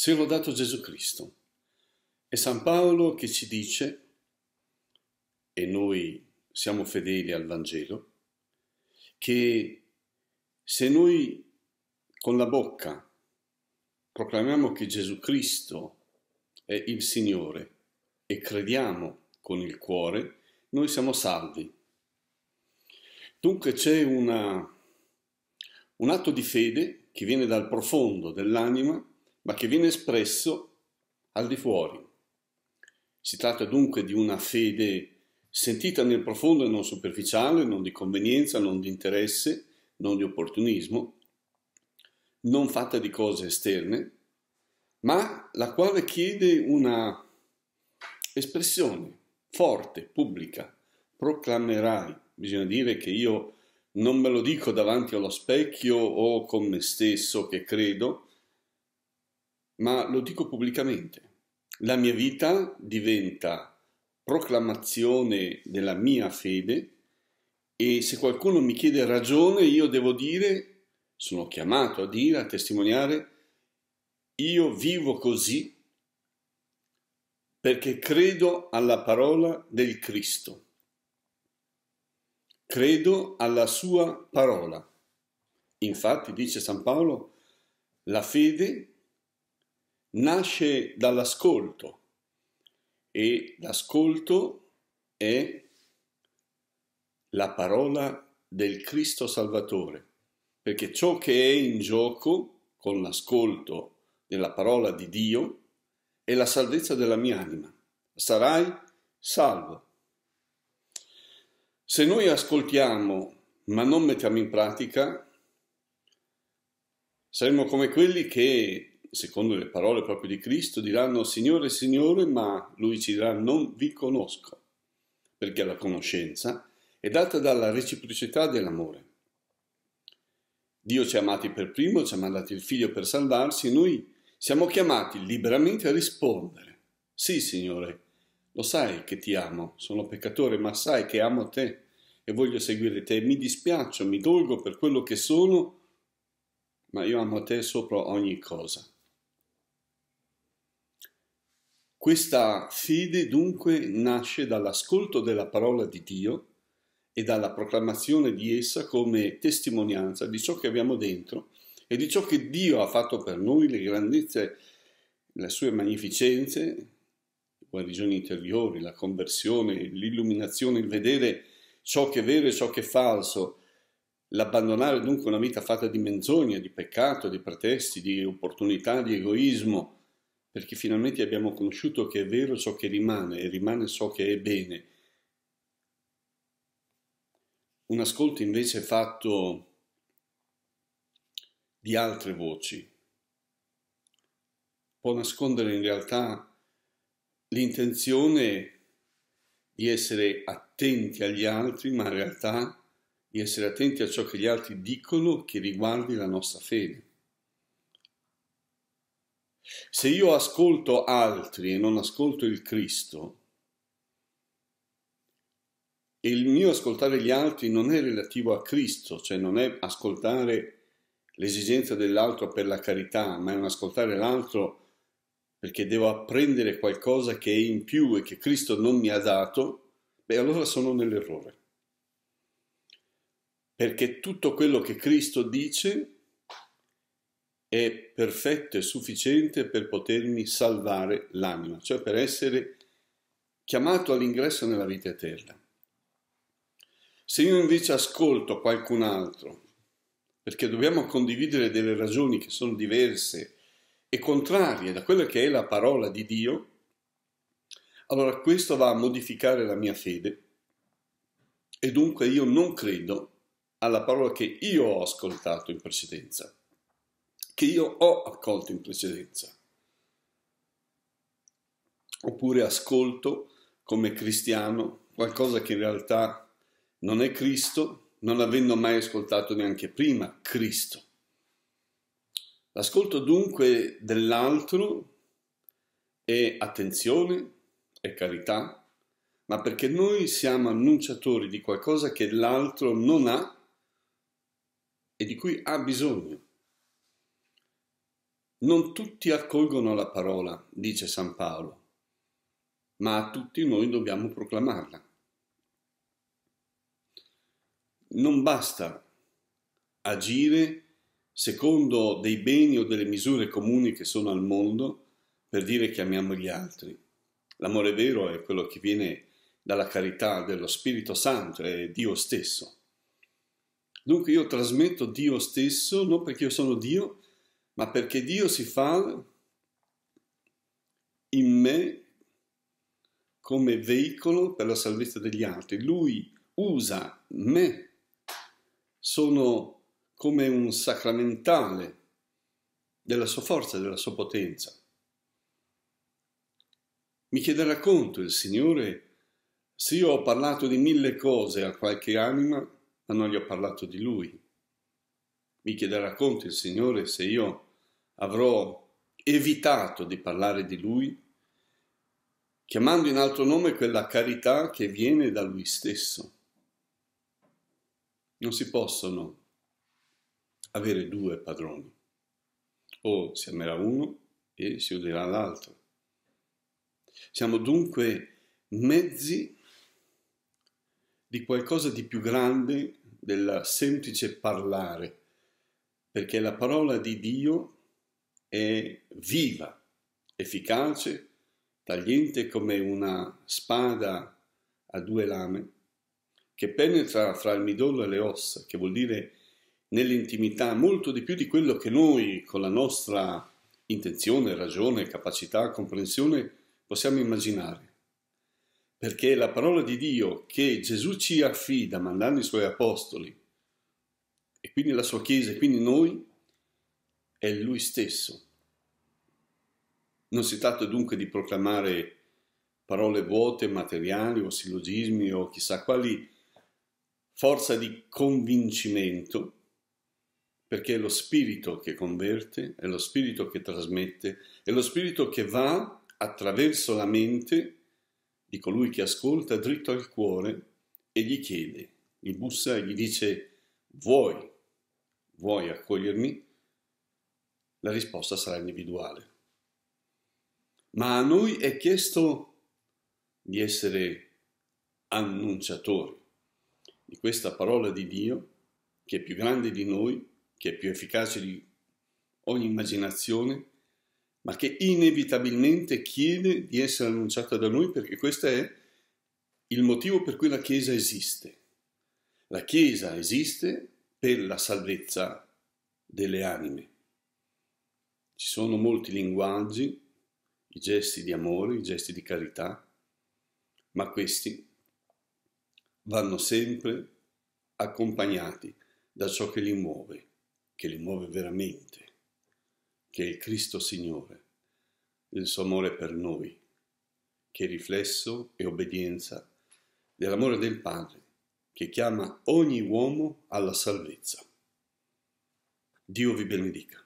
sia lodato Gesù Cristo. È San Paolo che ci dice, e noi siamo fedeli al Vangelo, che se noi con la bocca proclamiamo che Gesù Cristo è il Signore e crediamo con il cuore, noi siamo salvi. Dunque c'è una, un atto di fede che viene dal profondo dell'anima ma che viene espresso al di fuori. Si tratta dunque di una fede sentita nel profondo e non superficiale, non di convenienza, non di interesse, non di opportunismo, non fatta di cose esterne, ma la quale chiede una espressione forte, pubblica. Proclamerai, bisogna dire che io non me lo dico davanti allo specchio o con me stesso che credo, ma lo dico pubblicamente. La mia vita diventa proclamazione della mia fede e se qualcuno mi chiede ragione io devo dire, sono chiamato a dire, a testimoniare, io vivo così perché credo alla parola del Cristo. Credo alla sua parola. Infatti, dice San Paolo, la fede nasce dall'ascolto e l'ascolto è la parola del Cristo Salvatore, perché ciò che è in gioco con l'ascolto della parola di Dio è la salvezza della mia anima. Sarai salvo. Se noi ascoltiamo ma non mettiamo in pratica, saremo come quelli che secondo le parole proprio di Cristo, diranno Signore, Signore, ma lui ci dirà non vi conosco, perché la conoscenza è data dalla reciprocità dell'amore. Dio ci ha amati per primo, ci ha mandato il figlio per salvarsi, noi siamo chiamati liberamente a rispondere. Sì, Signore, lo sai che ti amo, sono peccatore, ma sai che amo te e voglio seguire te. Mi dispiaccio, mi dolgo per quello che sono, ma io amo te sopra ogni cosa. Questa fede dunque nasce dall'ascolto della parola di Dio e dalla proclamazione di essa come testimonianza di ciò che abbiamo dentro e di ciò che Dio ha fatto per noi, le grandezze, le sue magnificenze, le guarigioni interiori, la conversione, l'illuminazione, il vedere ciò che è vero e ciò che è falso, l'abbandonare dunque una vita fatta di menzogna, di peccato, di pretesti, di opportunità, di egoismo perché finalmente abbiamo conosciuto che è vero ciò che rimane e rimane ciò che è bene. Un ascolto invece fatto di altre voci può nascondere in realtà l'intenzione di essere attenti agli altri, ma in realtà di essere attenti a ciò che gli altri dicono che riguardi la nostra fede. Se io ascolto altri e non ascolto il Cristo, e il mio ascoltare gli altri non è relativo a Cristo, cioè non è ascoltare l'esigenza dell'altro per la carità, ma è un ascoltare l'altro perché devo apprendere qualcosa che è in più e che Cristo non mi ha dato, beh allora sono nell'errore. Perché tutto quello che Cristo dice è perfetto e sufficiente per potermi salvare l'anima, cioè per essere chiamato all'ingresso nella vita eterna. Se io invece ascolto qualcun altro, perché dobbiamo condividere delle ragioni che sono diverse e contrarie da quella che è la parola di Dio, allora questo va a modificare la mia fede e dunque io non credo alla parola che io ho ascoltato in precedenza che io ho accolto in precedenza. Oppure ascolto come cristiano qualcosa che in realtà non è Cristo, non avendo mai ascoltato neanche prima Cristo. L'ascolto dunque dell'altro è attenzione, è carità, ma perché noi siamo annunciatori di qualcosa che l'altro non ha e di cui ha bisogno. Non tutti accolgono la parola, dice San Paolo, ma a tutti noi dobbiamo proclamarla. Non basta agire secondo dei beni o delle misure comuni che sono al mondo per dire che amiamo gli altri. L'amore vero è quello che viene dalla carità dello Spirito Santo, è Dio stesso. Dunque io trasmetto Dio stesso non perché io sono Dio, ma perché Dio si fa in me come veicolo per la salvezza degli altri. Lui usa me, sono come un sacramentale della sua forza, della sua potenza. Mi chiederà conto il Signore se io ho parlato di mille cose a qualche anima, ma non gli ho parlato di Lui. Mi chiederà conto il Signore se io avrò evitato di parlare di lui, chiamando in altro nome quella carità che viene da lui stesso. Non si possono avere due padroni, o si amerà uno e si odierà l'altro. Siamo dunque mezzi di qualcosa di più grande del semplice parlare, perché la parola di Dio è viva, efficace, tagliente come una spada a due lame, che penetra fra il midollo e le ossa, che vuol dire nell'intimità molto di più di quello che noi con la nostra intenzione, ragione, capacità, comprensione possiamo immaginare. Perché la parola di Dio che Gesù ci affida mandando i suoi apostoli e quindi la sua Chiesa e quindi noi è Lui stesso. Non si tratta dunque di proclamare parole vuote, materiali o sillogismi o chissà quali forza di convincimento, perché è lo spirito che converte, è lo spirito che trasmette, è lo spirito che va attraverso la mente di colui che ascolta dritto al cuore e gli chiede, gli bussa e gli dice vuoi, vuoi accogliermi? la risposta sarà individuale. Ma a noi è chiesto di essere annunciatori di questa parola di Dio che è più grande di noi, che è più efficace di ogni immaginazione, ma che inevitabilmente chiede di essere annunciata da noi perché questo è il motivo per cui la Chiesa esiste. La Chiesa esiste per la salvezza delle anime. Ci sono molti linguaggi, i gesti di amore, i gesti di carità, ma questi vanno sempre accompagnati da ciò che li muove, che li muove veramente, che è il Cristo Signore, il suo amore per noi, che è riflesso e obbedienza dell'amore del Padre, che chiama ogni uomo alla salvezza. Dio vi benedica.